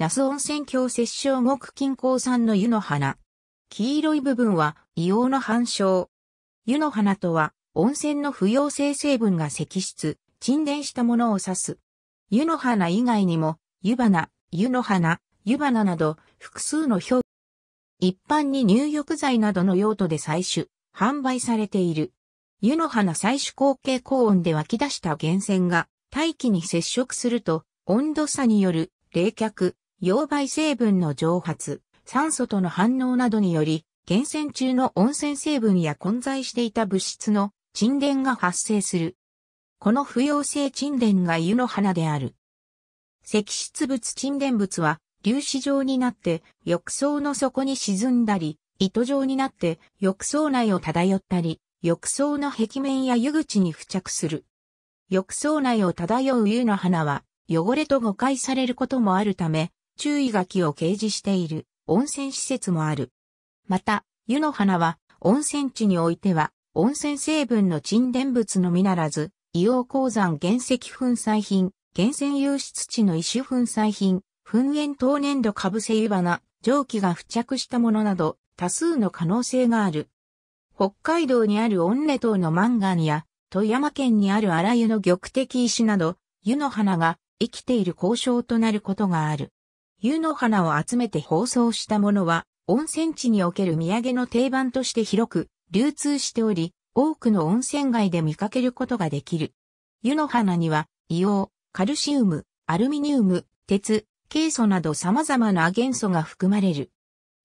那須温泉郷摂政木金鉱産の湯の花。黄色い部分は硫黄の反証。湯の花とは、温泉の不溶性成分が析出、沈殿したものを指す。湯の花以外にも、湯花、湯の花、湯花など、複数の表。一般に入浴剤などの用途で採取、販売されている。湯の花採取後継高温で湧き出した源泉が、大気に接触すると、温度差による冷却、溶媒成分の蒸発、酸素との反応などにより、源泉中の温泉成分や混在していた物質の沈殿が発生する。この不溶性沈殿が湯の花である。石質物沈殿物は粒子状になって浴槽の底に沈んだり、糸状になって浴槽内を漂ったり、浴槽の壁面や湯口に付着する。浴槽内を漂う湯の花は汚れと誤解されることもあるため、注意書きを掲示している温泉施設もある。また、湯の花は温泉地においては温泉成分の沈殿物のみならず、硫黄鉱山原石粉砕品、源泉湧出地の石粉砕品、噴煙等粘土かぶせ湯花、蒸気が付着したものなど、多数の可能性がある。北海道にある温ンネ島のマンガンや、富山県にある荒湯の玉的石など、湯の花が生きている交渉となることがある。湯の花を集めて包装したものは、温泉地における土産の定番として広く流通しており、多くの温泉街で見かけることができる。湯の花には、硫黄、カルシウム、アルミニウム、鉄、ケイ素など様々な元素が含まれる。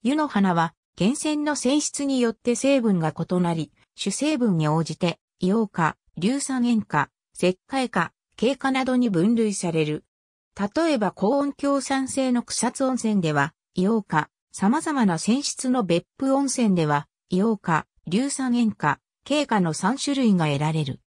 湯の花は、源泉の性質によって成分が異なり、主成分に応じて、硫黄化、硫酸塩化、石灰化、経過などに分類される。例えば高温強酸性の草津温泉では、硫黄化、様々な泉質の別府温泉では、硫黄化、硫酸塩化、経過の3種類が得られる。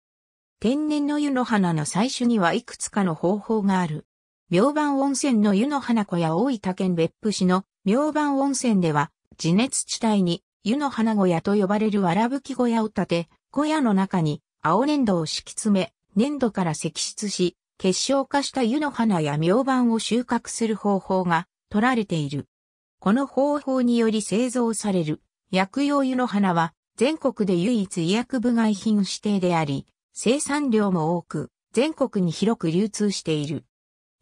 天然の湯の花の採取にはいくつかの方法がある。明晩温泉の湯の花小や大分県別府市の明晩温泉では、地熱地帯に湯の花小屋と呼ばれる荒吹き小屋を建て、小屋の中に青粘土を敷き詰め、粘土から石出し、結晶化した湯の花や苗板を収穫する方法が取られている。この方法により製造される薬用湯の花は全国で唯一医薬部外品指定であり、生産量も多く、全国に広く流通している。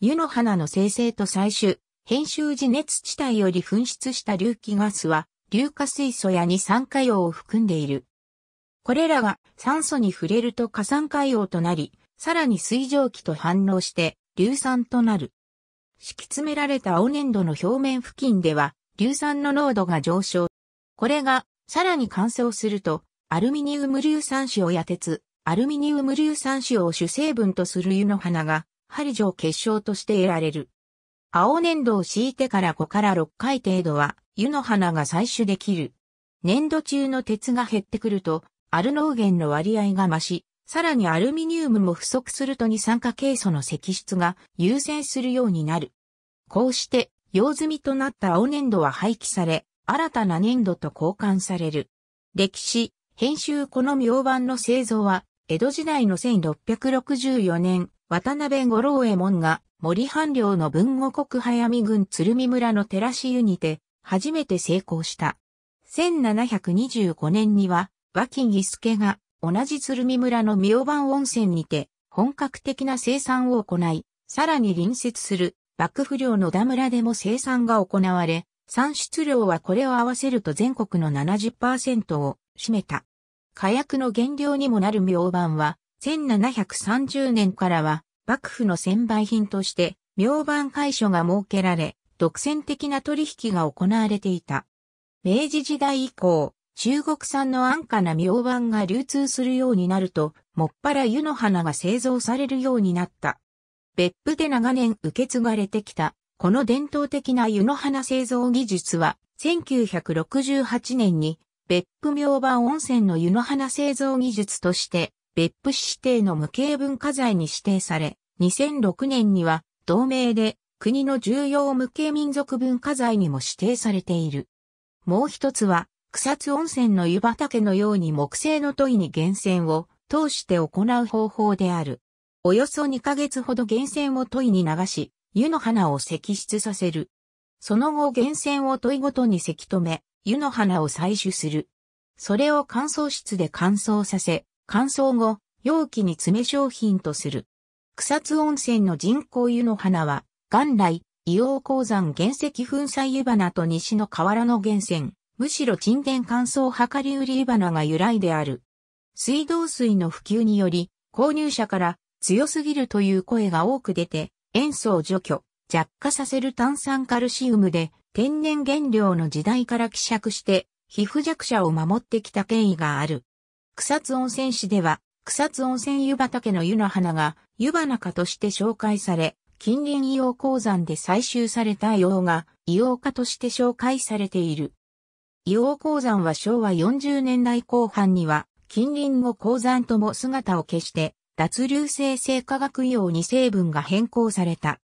湯の花の生成と採取、編集時熱地帯より噴出した流気ガスは、硫化水素や二酸化硫を含んでいる。これらが酸素に触れると過酸化硫となり、さらに水蒸気と反応して硫酸となる。敷き詰められた青粘土の表面付近では硫酸の濃度が上昇。これがさらに乾燥するとアルミニウム硫酸塩や鉄、アルミニウム硫酸塩を主成分とする湯の花が針状結晶として得られる。青粘土を敷いてから5から6回程度は湯の花が採取できる。粘土中の鉄が減ってくると、アルノーゲンの割合が増し、さらにアルミニウムも不足すると二酸化ケイ素の析出が優先するようになる。こうして用済みとなった青粘土は廃棄され、新たな粘土と交換される。歴史、編集この明版の製造は、江戸時代の1664年、渡辺五郎右衛門が森藩領の文後国早見郡鶴見村の寺市湯にて、初めて成功した。1725年には、和木義助が同じ鶴見村の明番温泉にて、本格的な生産を行い、さらに隣接する幕府領の田村でも生産が行われ、産出量はこれを合わせると全国の70%を占めた。火薬の原料にもなる明板は、1730年からは、幕府の専売品として、明板会所が設けられ、独占的な取引が行われていた。明治時代以降、中国産の安価な苗板が流通するようになると、もっぱら湯の花が製造されるようになった。別府で長年受け継がれてきた、この伝統的な湯の花製造技術は、1968年に別府明板温泉の湯の花製造技術として別府市指定の無形文化財に指定され、2006年には同盟で国の重要無形民族文化財にも指定されている。もう一つは草津温泉の湯畑のように木製の問いに源泉を通して行う方法である。およそ2ヶ月ほど源泉を問いに流し、湯の花を石出させる。その後源泉を問いごとにせき止め、湯の花を採取する。それを乾燥室で乾燥させ、乾燥後、容器に詰め商品とする。草津温泉の人工湯の花は、元来、硫黄鉱山原石粉砕湯花と西の河原の源泉、むしろ沈殿乾燥量り売り花が由来である。水道水の普及により、購入者から強すぎるという声が多く出て、塩素を除去、弱化させる炭酸カルシウムで天然原料の時代から希釈して、皮膚弱者を守ってきた権威がある。草津温泉市では、草津温泉湯畑の湯の花が湯花花として紹介され、近隣硫黄鉱山で採集された硫黄が硫黄化として紹介されている。硫黄鉱山は昭和40年代後半には、近隣の鉱山とも姿を消して、脱硫性生化学硫黄に成分が変更された。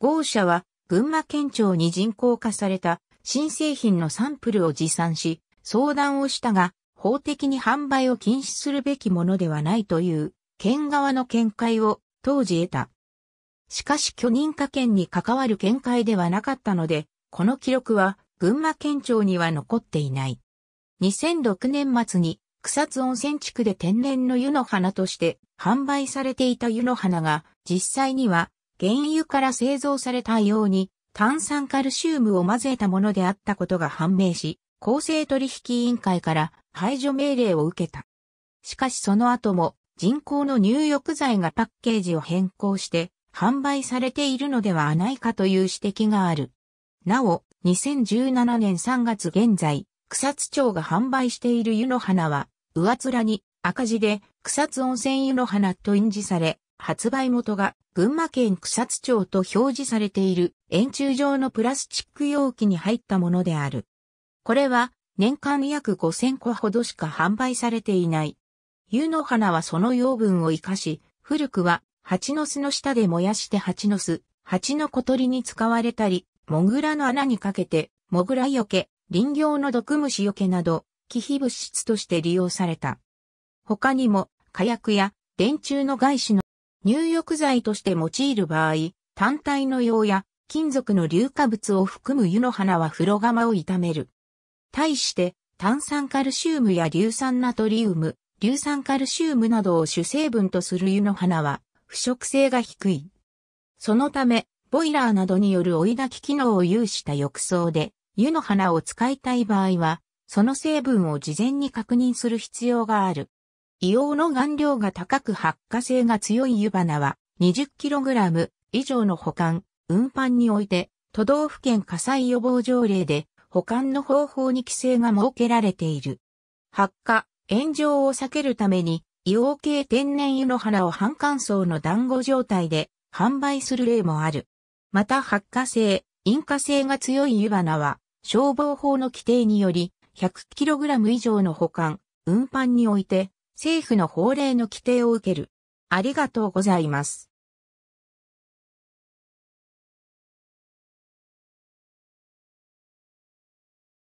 豪社は、群馬県庁に人工化された新製品のサンプルを持参し、相談をしたが、法的に販売を禁止するべきものではないという、県側の見解を当時得た。しかし許認可権に関わる見解ではなかったので、この記録は群馬県庁には残っていない。2006年末に草津温泉地区で天然の湯の花として販売されていた湯の花が実際には原油から製造されたように炭酸カルシウムを混ぜたものであったことが判明し、公正取引委員会から排除命令を受けた。しかしその後も人工の入浴剤がパッケージを変更して販売されているのではないかという指摘がある。なお、2017年3月現在、草津町が販売している湯の花は、上面に赤字で草津温泉湯の花と印字され、発売元が群馬県草津町と表示されている円柱状のプラスチック容器に入ったものである。これは年間約5000個ほどしか販売されていない。湯の花はその養分を活かし、古くは蜂の巣の下で燃やして蜂の巣、蜂の小鳥に使われたり、モグラの穴にかけて、モグラよけ、林業の毒虫よけなど、寄避物質として利用された。他にも、火薬や電柱の外資の入浴剤として用いる場合、単体の用や金属の硫化物を含む湯の花は風呂釜を痛める。対して、炭酸カルシウムや硫酸ナトリウム、硫酸カルシウムなどを主成分とする湯の花は、腐食性が低い。そのため、ボイラーなどによる追い焚き機能を有した浴槽で、湯の花を使いたい場合は、その成分を事前に確認する必要がある。硫黄の含量が高く発火性が強い湯花は 20kg 以上の保管、運搬において都道府県火災予防条例で保管の方法に規制が設けられている。発火、炎上を避けるために硫黄系天然湯の花を半乾燥の団子状態で販売する例もある。また発火性、引火性が強い湯花は、消防法の規定により、100kg 以上の保管、運搬において、政府の法令の規定を受ける。ありがとうございます。